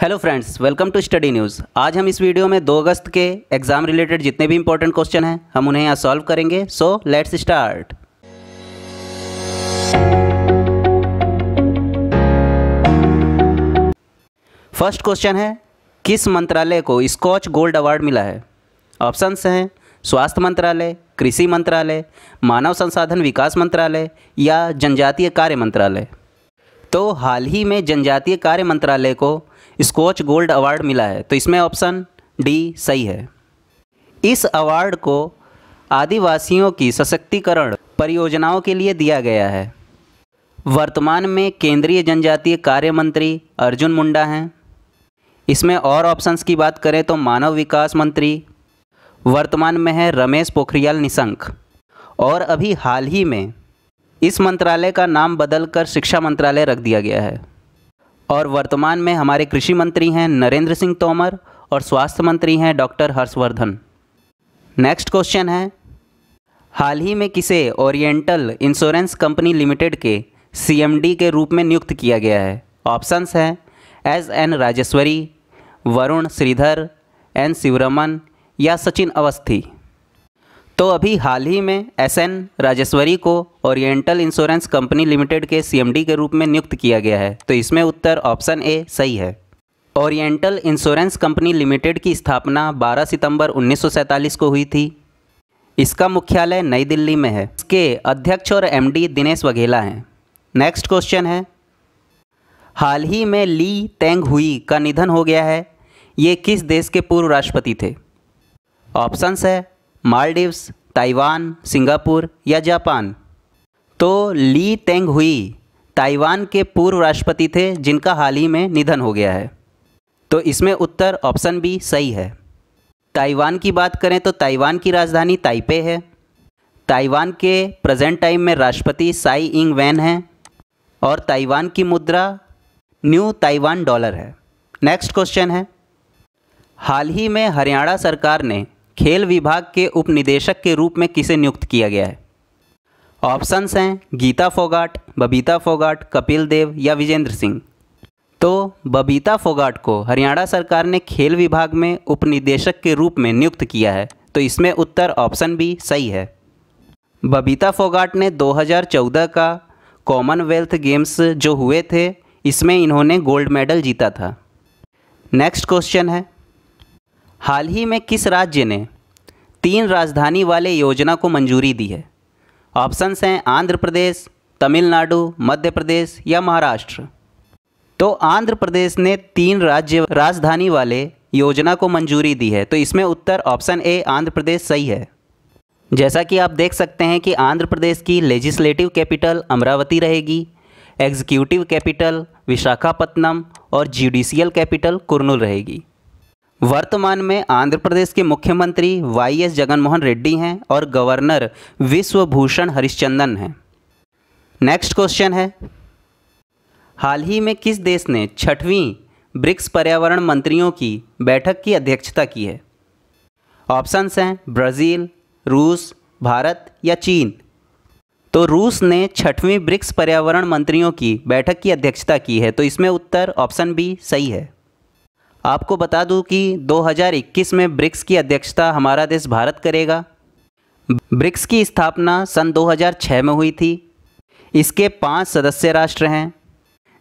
hello friends welcome to study news आज हम इस वीडियो में 2 अगस्त के एग्ज़ाम रिलेटेड जितने भी इंपॉर्टेंट क्वेश्चन हैं हम उन्हें यहाँ सॉल्व करेंगे so let's start first question है किस मंत्रालय को स्कॉच गोल्ड अवार्ड मिला है ऑप्शंस हैं स्वास्थ्य मंत्रालय कृषि मंत्रालय मानव संसाधन विकास मंत्रालय या जनजातीय कार्य मंत्रालय तो हाल ही में जनजातीय कार्य मंत्रालय को स्कॉच गोल्ड अवार्ड मिला है तो इसमें ऑप्शन डी सही है इस अवार्ड को आदिवासियों की सशक्तिकरण परियोजनाओं के लिए दिया गया है वर्तमान में केंद्रीय जनजातीय कार्य मंत्री अर्जुन मुंडा हैं इसमें और ऑप्शंस की बात करें तो मानव विकास मंत्री वर्तमान में है रमेश पोखरियाल निशंक और अभी हाल ही में इस मंत्रालय का नाम बदलकर शिक्षा मंत्रालय रख दिया गया है और वर्तमान में हमारे कृषि मंत्री हैं नरेंद्र सिंह तोमर और स्वास्थ्य मंत्री हैं डॉक्टर हर्षवर्धन नेक्स्ट क्वेश्चन है हाल ही में किसे ओरिएंटल इंश्योरेंस कंपनी लिमिटेड के सीएमडी के रूप में नियुक्त किया गया है ऑप्शंस हैं S N Rajeshwari Varun Shridhar N Shivaraman या सचिन अवस्थी तो अभी हाल ही में एस एन राजेश्वरी को ओरिएंटल इंश्योरेंस कंपनी लिमिटेड के सीएमडी के रूप में नियुक्त किया गया है तो इसमें उत्तर ऑप्शन ए सही है ओरिएंटल इंश्योरेंस कंपनी लिमिटेड की स्थापना 12 सितंबर 1947 को हुई थी इसका मुख्यालय नई दिल्ली में है इसके अध्यक्ष और एमडी दिनेश वघेला हैं नेक्स्ट क्वेश्चन है हाल ही में ली तेंग हुई का निधन हो गया है ये किस देश के पूर्व राष्ट्रपति थे ऑप्शंस है मालदीव्स ताइवान सिंगापुर या जापान तो ली तेंग हुई ताइवान के पूर्व राष्ट्रपति थे जिनका हाल ही में निधन हो गया है तो इसमें उत्तर ऑप्शन बी सही है ताइवान की बात करें तो ताइवान की राजधानी ताइपे है ताइवान के प्रेजेंट टाइम में राष्ट्रपति साई इंग वैन हैं और ताइवान की मुद्रा न्यू ताइवान डॉलर है नेक्स्ट क्वेश्चन है हाल ही में हरियाणा सरकार ने खेल विभाग के उप निदेशक के रूप में किसे नियुक्त किया गया है ऑप्शंस हैं गीता फोगाट बबीता फोगाट कपिल देव या विजेंद्र सिंह तो बबीता फोगाट को हरियाणा सरकार ने खेल विभाग में उप निदेशक के रूप में नियुक्त किया है तो इसमें उत्तर ऑप्शन बी सही है बबीता फोगाट ने 2014 का कॉमनवेल्थ गेम्स जो हुए थे इसमें इन्होंने गोल्ड मेडल जीता था नेक्स्ट क्वेश्चन है हाल ही में किस राज्य ने तीन राजधानी वाले योजना को मंजूरी दी है ऑप्शंस हैं आंध्र प्रदेश तमिलनाडु मध्य प्रदेश या महाराष्ट्र तो आंध्र प्रदेश ने तीन राज्य राजधानी वाले योजना को मंजूरी दी है तो इसमें उत्तर ऑप्शन ए आंध्र प्रदेश सही है जैसा कि आप देख सकते हैं कि आंध्र प्रदेश की लेजिस्लेटिव कैपिटल अमरावती रहेगी एग्जीक्यूटिव कैपिटल विशाखापत्तनम और जुडिशियल कैपिटल कुरनूल रहेगी वर्तमान में आंध्र प्रदेश के मुख्यमंत्री वाई एस जगनमोहन रेड्डी हैं और गवर्नर विश्वभूषण हरिश्चंदन हैं नेक्स्ट क्वेश्चन है हाल ही में किस देश ने छठवीं ब्रिक्स पर्यावरण मंत्रियों की बैठक की अध्यक्षता की है ऑप्शंस हैं ब्राज़ील रूस भारत या चीन तो रूस ने छठवीं ब्रिक्स पर्यावरण मंत्रियों की बैठक की अध्यक्षता की है तो इसमें उत्तर ऑप्शन बी सही है आपको बता दूं कि 2021 में ब्रिक्स की अध्यक्षता हमारा देश भारत करेगा ब्रिक्स की स्थापना सन 2006 में हुई थी इसके पांच सदस्य राष्ट्र हैं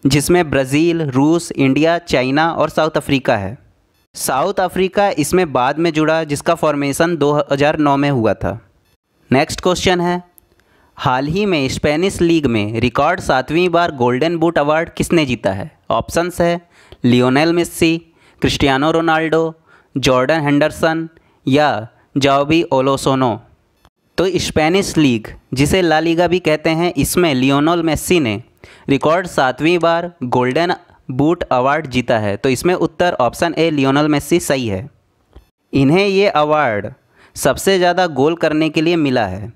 जिसमें ब्राज़ील रूस इंडिया चाइना और साउथ अफ्रीका है साउथ अफ्रीका इसमें बाद में जुड़ा जिसका फॉर्मेशन 2009 में हुआ था नेक्स्ट क्वेश्चन है हाल ही में स्पेनिश लीग में रिकॉर्ड सातवीं बार गोल्डन बूट अवार्ड किसने जीता है ऑप्शंस है Lionel Messi Cristiano Ronaldo Jordan Henderson या जाओबी ओलोसोनो तो स्पेनिश लीग जिसे लीगा भी कहते हैं इसमें लियोनल मेस्सी ने रिकॉर्ड सातवीं बार गोल्डन बूट अवार्ड जीता है तो इसमें उत्तर ऑप्शन ए लियोनल मेस्सी सही है इन्हें ये अवार्ड सबसे ज़्यादा गोल करने के लिए मिला है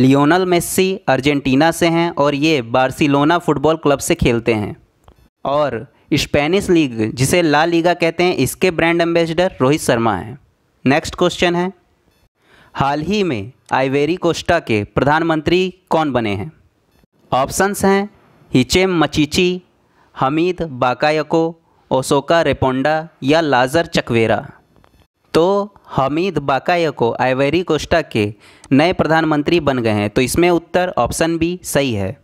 लियोनल मेस्सी अर्जेंटीना से हैं और ये बार्सिलोना फुटबॉल क्लब से खेलते हैं और स्पेनिश लीग जिसे ला लीगा कहते हैं इसके ब्रांड एम्बेसडर रोहित शर्मा हैं नेक्स्ट क्वेश्चन है हाल ही में आइवेरी कोस्टा के प्रधानमंत्री कौन बने हैं ऑप्शंस हैं हिचेम मचीची हमीद बाकायको ओसोका रेपोंडा या लाजर चकवेरा तो हमीद बाकायको आइवेरी कोस्टा के नए प्रधानमंत्री बन गए हैं तो इसमें उत्तर ऑप्शन बी सही है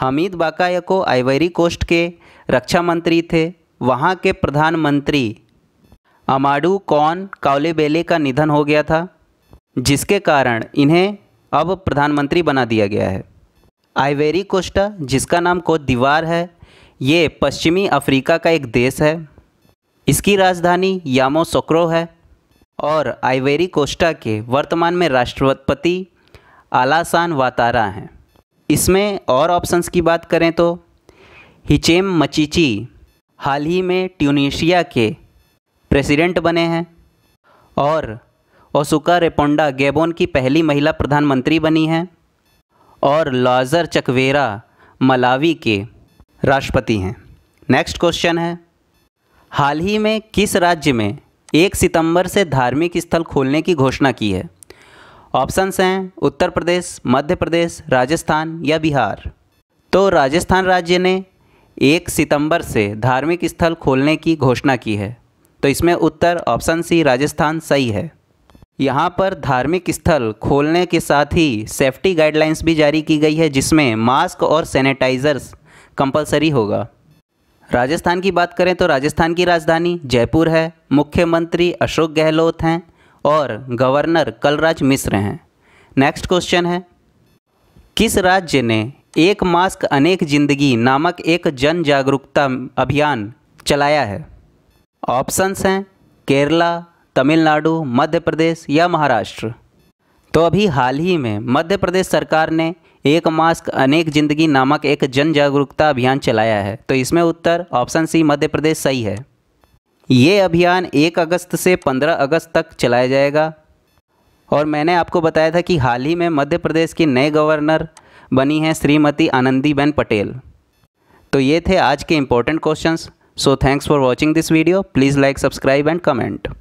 हमीद बाकायको आइवेरी कोस्ट के रक्षा मंत्री थे वहाँ के प्रधानमंत्री अमाडू कौन कावलेबेले का निधन हो गया था जिसके कारण इन्हें अब प्रधानमंत्री बना दिया गया है आइवेरी कोस्टा जिसका नाम को दीवार है ये पश्चिमी अफ्रीका का एक देश है इसकी राजधानी यामो सोक्रो है और आइवेरी कोस्टा के वर्तमान में राष्ट्रपति आलासान वातारा हैं इसमें और ऑप्शंस की बात करें तो हिचेम मचीची हाल ही में ट्यूनीशिया के प्रेसिडेंट बने हैं और ओसुका रेपोंडा गेबोन की पहली महिला प्रधानमंत्री बनी हैं और लॉजर चकवेरा मलावी के राष्ट्रपति हैं नेक्स्ट क्वेश्चन है हाल ही में किस राज्य में एक सितंबर से धार्मिक स्थल खोलने की घोषणा की है ऑप्शंस हैं उत्तर प्रदेश मध्य प्रदेश राजस्थान या बिहार तो राजस्थान राज्य ने एक सितंबर से धार्मिक स्थल खोलने की घोषणा की है तो इसमें उत्तर ऑप्शन सी राजस्थान सही है यहाँ पर धार्मिक स्थल खोलने के साथ ही सेफ्टी गाइडलाइंस भी जारी की गई है जिसमें मास्क और सैनिटाइजर्स कंपलसरी होगा राजस्थान की बात करें तो राजस्थान की राजधानी जयपुर है मुख्यमंत्री अशोक गहलोत हैं और गवर्नर कलराज मिश्र हैं नेक्स्ट क्वेश्चन है किस राज्य ने एक मास्क अनेक जिंदगी नामक एक जन जागरूकता अभियान चलाया है ऑप्शंस हैं केरला तमिलनाडु मध्य प्रदेश या महाराष्ट्र तो अभी हाल ही में मध्य प्रदेश सरकार ने एक मास्क अनेक जिंदगी नामक एक जन जागरूकता अभियान चलाया है तो इसमें उत्तर ऑप्शन सी मध्य प्रदेश सही है ये अभियान 1 अगस्त से 15 अगस्त तक चलाया जाएगा और मैंने आपको बताया था कि हाल ही में मध्य प्रदेश के नए गवर्नर बनी हैं श्रीमती आनंदीबेन पटेल तो ये थे आज के important questions so thanks for watching this video please like subscribe and comment